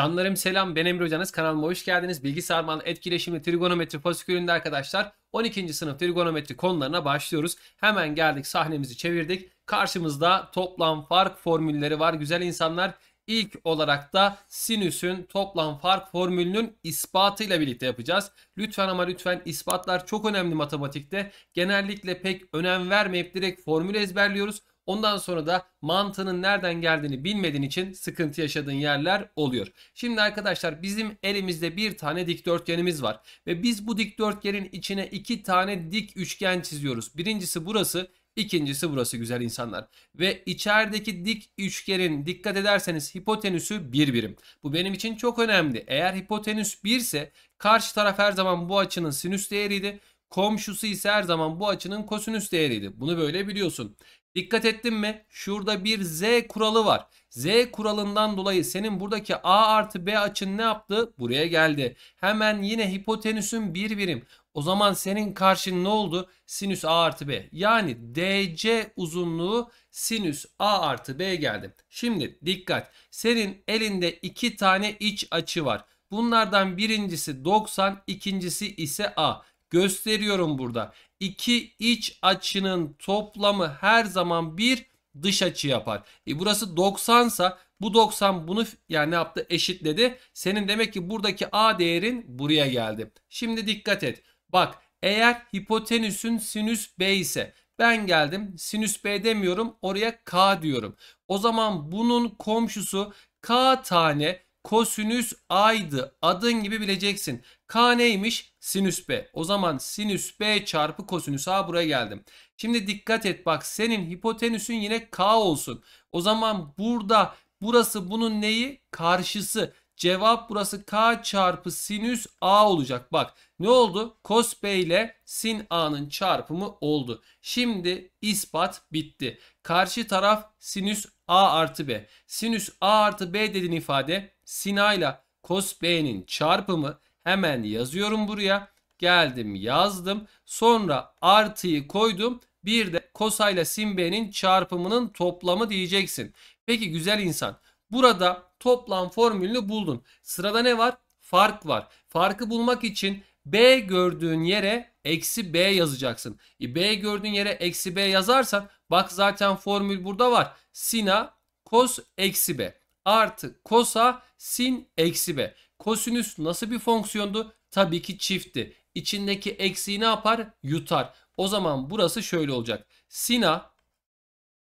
Canlarım selam ben Emre Hocanız kanalıma hoş geldiniz. Bilgi sarmanlı etkileşimli trigonometri fasikülünde arkadaşlar 12. sınıf trigonometri konularına başlıyoruz. Hemen geldik sahnemizi çevirdik. Karşımızda toplam fark formülleri var. Güzel insanlar ilk olarak da sinüsün toplam fark formülünün ispatıyla birlikte yapacağız. Lütfen ama lütfen ispatlar çok önemli matematikte. Genellikle pek önem vermeyip direkt formül ezberliyoruz. Ondan sonra da mantının nereden geldiğini bilmediğin için sıkıntı yaşadığın yerler oluyor. Şimdi arkadaşlar bizim elimizde bir tane dikdörtgenimiz var ve biz bu dikdörtgenin içine iki tane dik üçgen çiziyoruz. Birincisi burası, İkincisi burası güzel insanlar. Ve içerideki dik üçgenin dikkat ederseniz hipotenüsü bir birim. Bu benim için çok önemli. Eğer hipotenüs birse karşı taraf her zaman bu açının sinüs değeriydi. Komşusu ise her zaman bu açının kosinüs değeriydi. Bunu böyle biliyorsun. Dikkat ettin mi? Şurada bir z kuralı var. Z kuralından dolayı senin buradaki a artı b açın ne yaptı? Buraya geldi. Hemen yine hipotenüsün bir birim. O zaman senin karşın ne oldu? Sinüs a artı b. Yani dc uzunluğu sinüs a artı b geldi. Şimdi dikkat. Senin elinde iki tane iç açı var. Bunlardan birincisi 90, ikincisi ise a gösteriyorum burada. İki iç açının toplamı her zaman bir dış açı yapar. E burası 90 sa bu 90 bunu yani ne yaptı eşitledi. Senin demek ki buradaki A değerin buraya geldi. Şimdi dikkat et. Bak eğer hipotenüsün sinüs B ise ben geldim sinüs B demiyorum oraya K diyorum. O zaman bunun komşusu K tane kosinüs a'ydı. Adın gibi bileceksin. K neymiş? Sinüs B. O zaman sinüs B çarpı kosinüs A buraya geldim. Şimdi dikkat et bak senin hipotenüsün yine K olsun. O zaman burada burası bunun neyi? Karşısı. Cevap burası k çarpı sinüs a olacak. Bak ne oldu? Cos b ile sin a'nın çarpımı oldu. Şimdi ispat bitti. Karşı taraf sinüs a artı b. Sinüs a artı b dediğin ifade sin a ile cos b'nin çarpımı. Hemen yazıyorum buraya. Geldim yazdım. Sonra artıyı koydum. Bir de a ile sin b'nin çarpımının toplamı diyeceksin. Peki güzel insan. Burada toplam formülünü buldun. Sırada ne var? Fark var. Farkı bulmak için B gördüğün yere eksi B yazacaksın. E B gördüğün yere eksi B yazarsan bak zaten formül burada var. Sina kos eksi B artı kosa sin eksi B. Kosinüs nasıl bir fonksiyondu? Tabii ki çiftti. İçindeki eksiği ne yapar? Yutar. O zaman burası şöyle olacak. Sina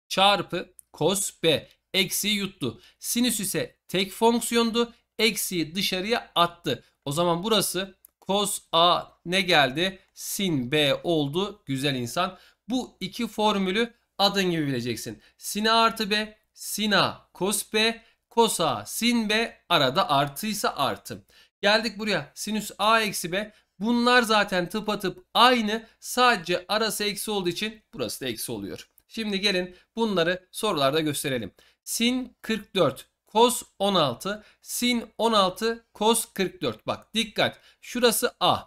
çarpı kos B eksiği yuttu. Sinüs ise tek fonksiyondu. Eksiği dışarıya attı. O zaman burası cos A ne geldi? Sin B oldu. Güzel insan. Bu iki formülü adın gibi bileceksin. Sin A artı B, sin A cos B, cos A sin B arada artıysa artı. Geldik buraya. Sinüs A eksi B. Bunlar zaten tıpatıp aynı. Sadece arası eksi olduğu için burası da eksi oluyor. Şimdi gelin bunları sorularda gösterelim sin 44 cos 16 sin 16 cos 44. Bak dikkat şurası A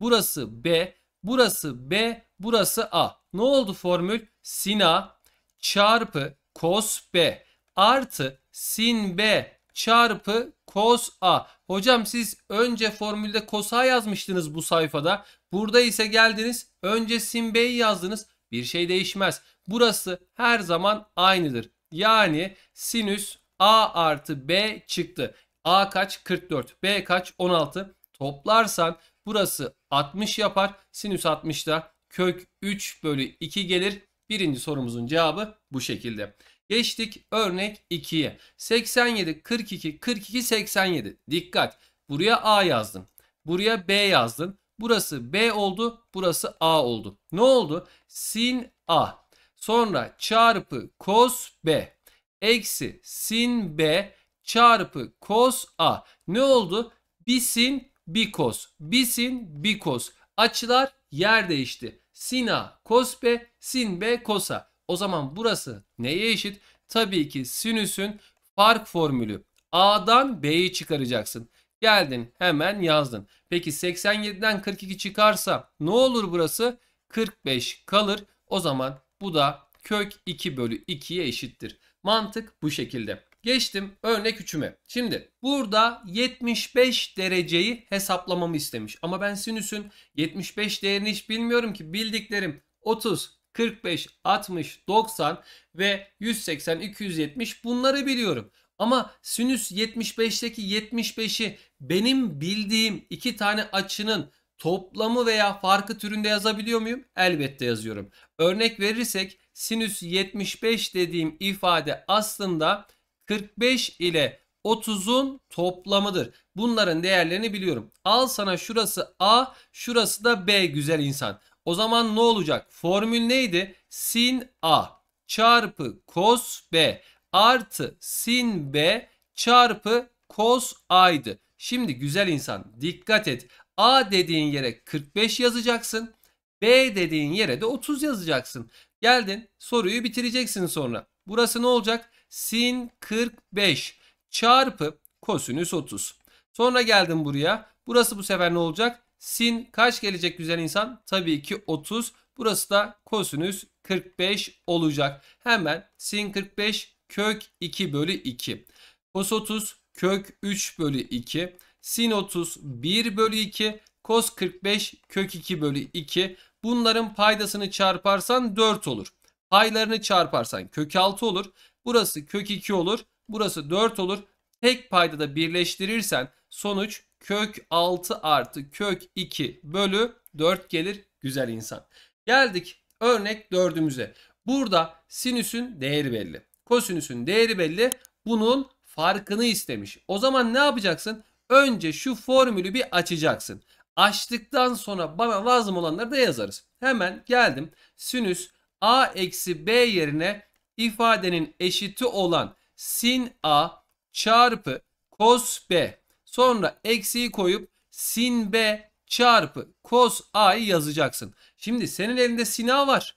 burası B burası B burası A. Ne oldu formül? Sin A çarpı cos B artı sin B çarpı cos A. Hocam siz önce formülde cos A yazmıştınız bu sayfada. Burada ise geldiniz önce sin B'yi yazdınız. Bir şey değişmez. Burası her zaman aynıdır. Yani sinüs A artı B çıktı. A kaç? 44. B kaç? 16. Toplarsan burası 60 yapar. Sinüs 60'da kök 3 bölü 2 gelir. Birinci sorumuzun cevabı bu şekilde. Geçtik örnek 2'ye. 87, 42, 42, 87. Dikkat. Buraya A yazdın. Buraya B yazdın. Burası B oldu. Burası A oldu. Ne oldu? Sin A Sonra çarpı cos B eksi sin B çarpı cos A. Ne oldu? Bir sin bir cos. Bir sin bir cos. Açılar yer değişti. Sin A cos B sin B cos A. O zaman burası neye eşit? Tabii ki sinüsün fark formülü. A'dan B'yi çıkaracaksın. Geldin hemen yazdın. Peki 87'den 42 çıkarsa ne olur burası? 45 kalır. O zaman bu da kök 2 bölü 2'ye eşittir. Mantık bu şekilde. Geçtim örnek 3'üme. Şimdi burada 75 dereceyi hesaplamamı istemiş. Ama ben sinüsün 75 değerini hiç bilmiyorum ki. Bildiklerim 30, 45, 60, 90 ve 180, 270 bunları biliyorum. Ama sinüs 75'teki 75'i benim bildiğim iki tane açının toplamı veya farkı türünde yazabiliyor muyum? Elbette yazıyorum. Örnek verirsek sinüs 75 dediğim ifade aslında 45 ile 30'un toplamıdır. Bunların değerlerini biliyorum. Al sana şurası A, şurası da B güzel insan. O zaman ne olacak? Formül neydi? Sin A çarpı cos B artı sin B çarpı cos A'ydı. Şimdi güzel insan dikkat et. A dediğin yere 45 yazacaksın. B dediğin yere de 30 yazacaksın. Geldin soruyu bitireceksin sonra. Burası ne olacak? Sin 45 çarpı kosinüs 30. Sonra geldim buraya. Burası bu sefer ne olacak? Sin kaç gelecek güzel insan? Tabii ki 30. Burası da kosinüs 45 olacak. Hemen sin 45 kök 2 bölü 2. Kos 30 kök 3 bölü 2 sin 30 1 bölü 2 cos 45 kök 2 bölü 2 bunların paydasını çarparsan 4 olur. Paylarını çarparsan kök 6 olur. Burası kök 2 olur. Burası 4 olur. Tek paydada birleştirirsen sonuç kök 6 artı kök 2 bölü 4 gelir güzel insan. Geldik örnek 4'ümüze. Burada sinüsün değeri belli. Kosinüsün değeri belli. Bunun farkını istemiş. O zaman ne yapacaksın? Önce şu formülü bir açacaksın. Açtıktan sonra bana lazım olanları da yazarız. Hemen geldim. Sinüs a eksi b yerine ifadenin eşiti olan sin a çarpı kos b. Sonra eksiyi koyup sin b çarpı kos a'yı yazacaksın. Şimdi senin elinde sin a var.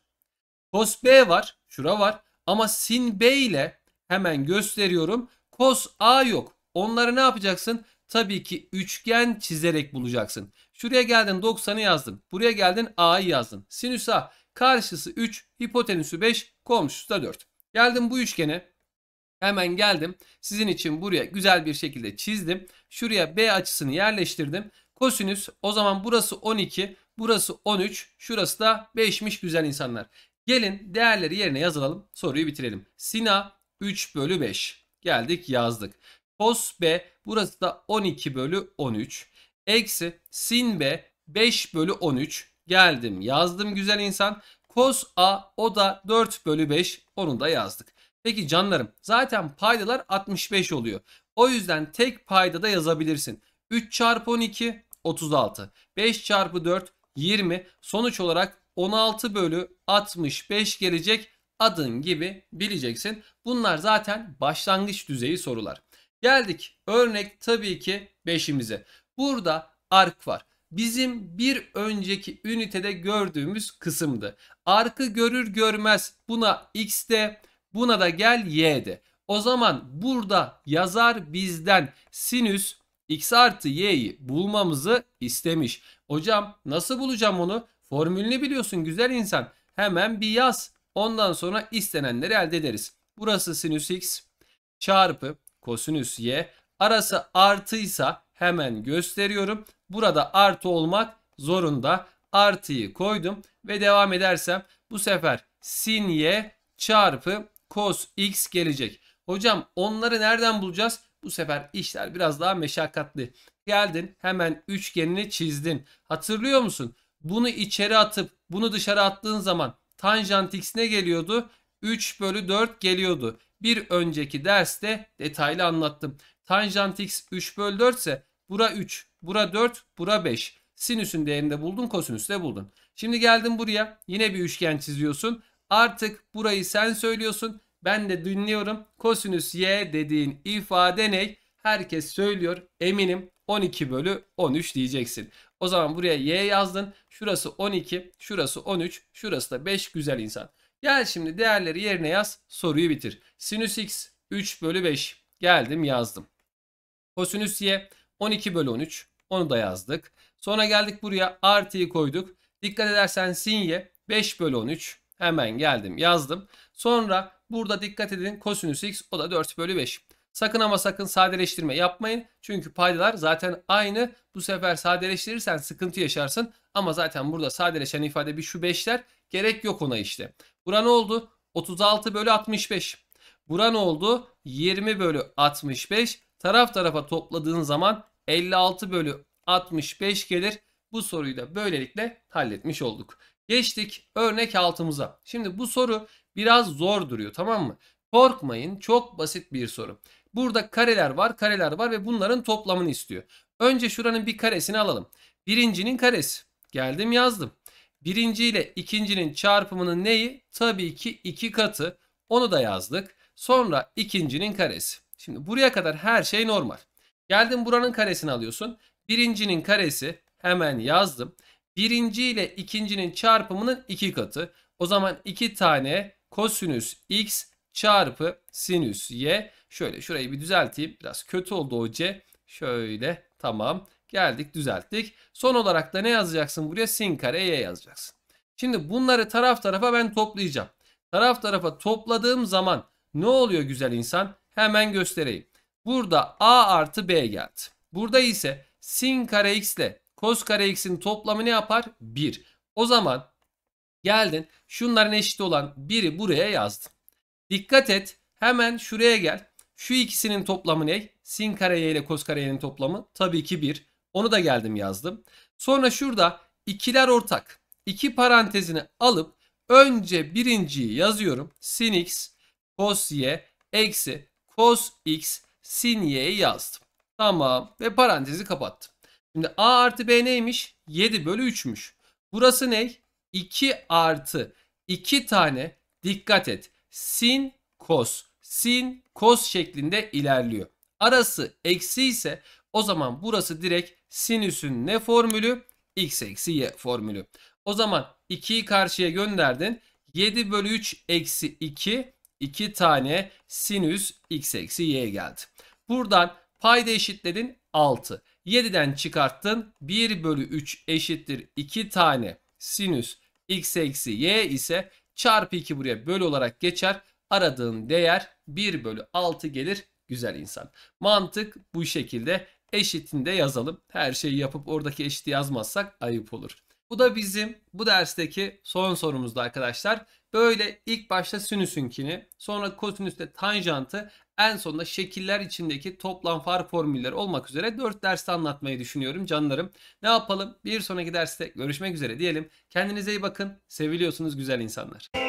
Kos b var. Şura var. Ama sin b ile hemen gösteriyorum. Kos a yok. Onları ne yapacaksın? tabii ki üçgen çizerek bulacaksın. Şuraya geldin 90'ı yazdın. Buraya geldin A'yı yazdın. Sinüs A karşısı 3, hipotenüsü 5, komşusu da 4. Geldim bu üçgene. Hemen geldim. Sizin için buraya güzel bir şekilde çizdim. Şuraya B açısını yerleştirdim. Kosinüs o zaman burası 12, burası 13, şurası da 5'miş güzel insanlar. Gelin değerleri yerine yazalım. Soruyu bitirelim. Sina 3 bölü 5. Geldik yazdık. Cos B burası da 12 bölü 13. Eksi sin B 5 bölü 13. Geldim yazdım güzel insan. Cos A o da 4 bölü 5 onu da yazdık. Peki canlarım zaten paydalar 65 oluyor. O yüzden tek payda da yazabilirsin. 3 çarpı 12 36. 5 çarpı 4 20. Sonuç olarak 16 bölü 65 gelecek adın gibi bileceksin. Bunlar zaten başlangıç düzeyi sorular. Geldik örnek tabii ki 5'imize. Burada ark var. Bizim bir önceki ünitede gördüğümüz kısımdı. Arkı görür görmez buna x de buna da gel y de. O zaman burada yazar bizden sinüs x artı y'yi bulmamızı istemiş. Hocam nasıl bulacağım onu? Formülünü biliyorsun güzel insan. Hemen bir yaz. Ondan sonra istenenleri elde ederiz. Burası sinüs x çarpı kosinüs y. Arası artıysa hemen gösteriyorum. Burada artı olmak zorunda. Artıyı koydum ve devam edersem bu sefer sin y çarpı cos x gelecek. Hocam onları nereden bulacağız? Bu sefer işler biraz daha meşakkatli. Geldin hemen üçgenini çizdin. Hatırlıyor musun? Bunu içeri atıp bunu dışarı attığın zaman tanjant x ne geliyordu? 3 bölü 4 geliyordu bir önceki derste detaylı anlattım. Tanjant x 3 bölü 4 ise bura 3, bura 4, bura 5. Sinüsün değerini de buldun, kosinüs de buldun. Şimdi geldim buraya yine bir üçgen çiziyorsun. Artık burayı sen söylüyorsun. Ben de dinliyorum. Kosinüs y dediğin ifade ne? Herkes söylüyor. Eminim 12 bölü 13 diyeceksin. O zaman buraya y yazdın. Şurası 12, şurası 13, şurası da 5 güzel insan. Gel şimdi değerleri yerine yaz soruyu bitir. Sinüs x 3 bölü 5 geldim yazdım. Kosinüs y 12 bölü 13 onu da yazdık. Sonra geldik buraya artıyı koyduk. Dikkat edersen sin y 5 bölü 13 hemen geldim yazdım. Sonra burada dikkat edin kosinüs x o da 4 bölü 5. Sakın ama sakın sadeleştirme yapmayın. Çünkü paydalar zaten aynı. Bu sefer sadeleştirirsen sıkıntı yaşarsın. Ama zaten burada sadeleşen ifade bir şu 5'ler Gerek yok ona işte. Bura ne oldu? 36 bölü 65. Bura ne oldu? 20 bölü 65. Taraf tarafa topladığın zaman 56 bölü 65 gelir. Bu soruyu da böylelikle halletmiş olduk. Geçtik örnek altımıza. Şimdi bu soru biraz zor duruyor tamam mı? Korkmayın çok basit bir soru. Burada kareler var kareler var ve bunların toplamını istiyor. Önce şuranın bir karesini alalım. Birincinin karesi. Geldim yazdım. Birinci ile ikincinin çarpımının neyi? Tabii ki iki katı. Onu da yazdık. Sonra ikincinin karesi. Şimdi buraya kadar her şey normal. Geldin buranın karesini alıyorsun. Birincinin karesi hemen yazdım. Birinci ile ikincinin çarpımının iki katı. O zaman iki tane kosinüs x çarpı sinüs y. Şöyle şurayı bir düzelteyim. Biraz kötü oldu o c. Şöyle tamam. Geldik düzelttik. Son olarak da ne yazacaksın buraya? Sin kare y yazacaksın. Şimdi bunları taraf tarafa ben toplayacağım. Taraf tarafa topladığım zaman ne oluyor güzel insan? Hemen göstereyim. Burada a artı b geldi. Burada ise sin kare x ile kos kare x'in toplamı ne yapar? 1. O zaman geldin şunların eşit olan biri buraya yazdın. Dikkat et hemen şuraya gel. Şu ikisinin toplamı ne? Sin kare y ile kos kare y'nin toplamı tabii ki 1. Onu da geldim yazdım. Sonra şurada ikiler ortak. İki parantezini alıp önce birinciyi yazıyorum. Sin x cos y eksi cos x sin y'yi yazdım. Tamam ve parantezi kapattım. Şimdi a artı b neymiş? 7 bölü 3'müş. Burası ne? 2 artı 2 tane dikkat et. Sin cos sin cos şeklinde ilerliyor. Arası eksi ise o zaman burası direkt sinüsün ne formülü? X eksi Y formülü. O zaman 2'yi karşıya gönderdin. 7 bölü 3 eksi 2 2 tane sinüs x eksi y geldi. Buradan payda eşitledin 6. 7'den çıkarttın 1 bölü 3 eşittir 2 tane sinüs x eksi y ise çarpı 2 buraya bölü olarak geçer. Aradığın değer 1 bölü 6 gelir güzel insan. Mantık bu şekilde eşitinde yazalım. Her şeyi yapıp oradaki eşiti yazmazsak ayıp olur. Bu da bizim bu dersteki son sorumuzdu arkadaşlar. Böyle ilk başta sinüsünkini, sonra kosinüsle tanjantı, en sonunda şekiller içindeki toplam far formülleri olmak üzere 4 derste anlatmayı düşünüyorum canlarım. Ne yapalım? Bir sonraki derste görüşmek üzere diyelim. Kendinize iyi bakın. Seviliyorsunuz güzel insanlar.